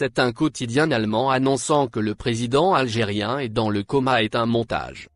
C'est un quotidien allemand annonçant que le président algérien est dans le coma est un montage.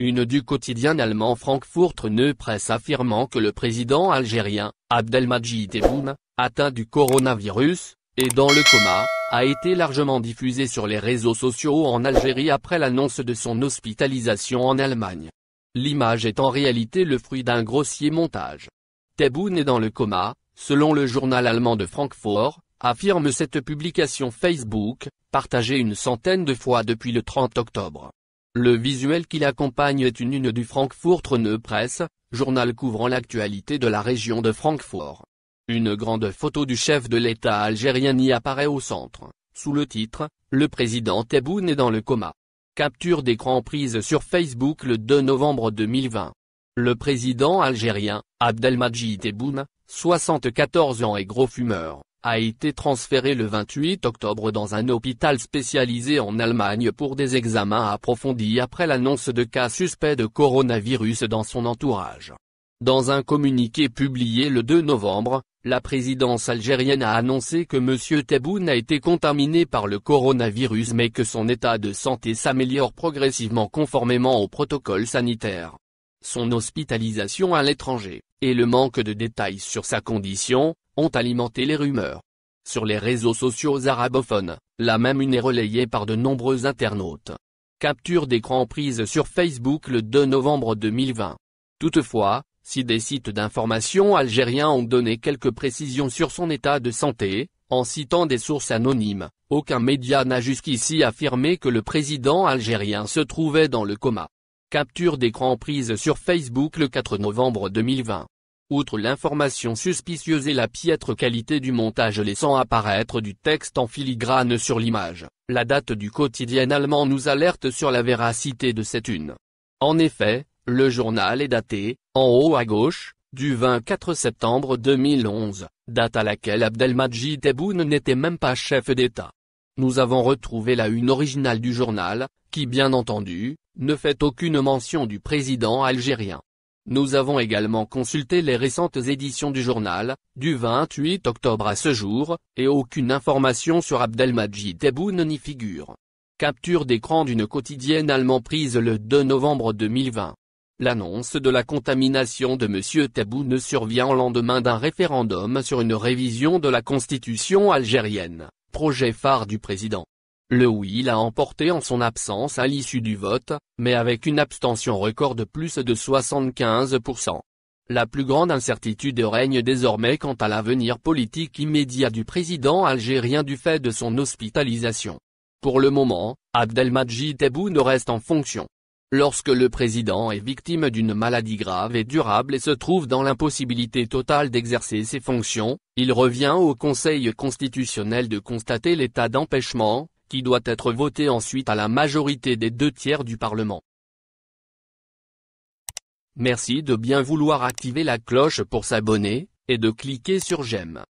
Une du quotidien allemand Frankfurt ne Presse affirmant que le président algérien, Abdelmajid Tebboune, atteint du coronavirus, et dans le coma, a été largement diffusé sur les réseaux sociaux en Algérie après l'annonce de son hospitalisation en Allemagne. L'image est en réalité le fruit d'un grossier montage. Tebboune est dans le coma, selon le journal allemand de Francfort, affirme cette publication Facebook, partagée une centaine de fois depuis le 30 octobre. Le visuel qui l'accompagne est une une du Frankfurter Neue Presse, journal couvrant l'actualité de la région de Francfort. Une grande photo du chef de l'État algérien y apparaît au centre, sous le titre « Le président Tebboune est dans le coma ». Capture d'écran prise sur Facebook le 2 novembre 2020. Le président algérien, Abdelmadjid Tebboune, 74 ans et gros fumeur, a été transféré le 28 octobre dans un hôpital spécialisé en Allemagne pour des examens approfondis après l'annonce de cas suspects de coronavirus dans son entourage. Dans un communiqué publié le 2 novembre, la présidence algérienne a annoncé que M. Tebboune a été contaminé par le coronavirus mais que son état de santé s'améliore progressivement conformément au protocole sanitaire. Son hospitalisation à l'étranger, et le manque de détails sur sa condition, ont alimenté les rumeurs. Sur les réseaux sociaux arabophones, la même une est relayée par de nombreux internautes. Capture d'écran prise sur Facebook le 2 novembre 2020. Toutefois, si des sites d'information algériens ont donné quelques précisions sur son état de santé, en citant des sources anonymes, aucun média n'a jusqu'ici affirmé que le président algérien se trouvait dans le coma. Capture d'écran prise sur Facebook le 4 novembre 2020. Outre l'information suspicieuse et la piètre qualité du montage laissant apparaître du texte en filigrane sur l'image, la date du quotidien allemand nous alerte sur la véracité de cette une. En effet, le journal est daté, en haut à gauche, du 24 septembre 2011, date à laquelle Abdelmadjid Tebboune n'était même pas chef d'État. Nous avons retrouvé la une originale du journal, qui bien entendu, ne fait aucune mention du président algérien. Nous avons également consulté les récentes éditions du journal, du 28 octobre à ce jour, et aucune information sur Abdelmadjid Tebboune n'y figure. Capture d'écran d'une quotidienne allemande prise le 2 novembre 2020. L'annonce de la contamination de M. Tabou ne survient au lendemain d'un référendum sur une révision de la constitution algérienne, projet phare du président. Le oui l'a emporté en son absence à l'issue du vote, mais avec une abstention record de plus de 75%. La plus grande incertitude règne désormais quant à l'avenir politique immédiat du président algérien du fait de son hospitalisation. Pour le moment, Abdelmadjid ne reste en fonction. Lorsque le président est victime d'une maladie grave et durable et se trouve dans l'impossibilité totale d'exercer ses fonctions, il revient au Conseil constitutionnel de constater l'état d'empêchement, qui doit être voté ensuite à la majorité des deux tiers du Parlement. Merci de bien vouloir activer la cloche pour s'abonner, et de cliquer sur j'aime.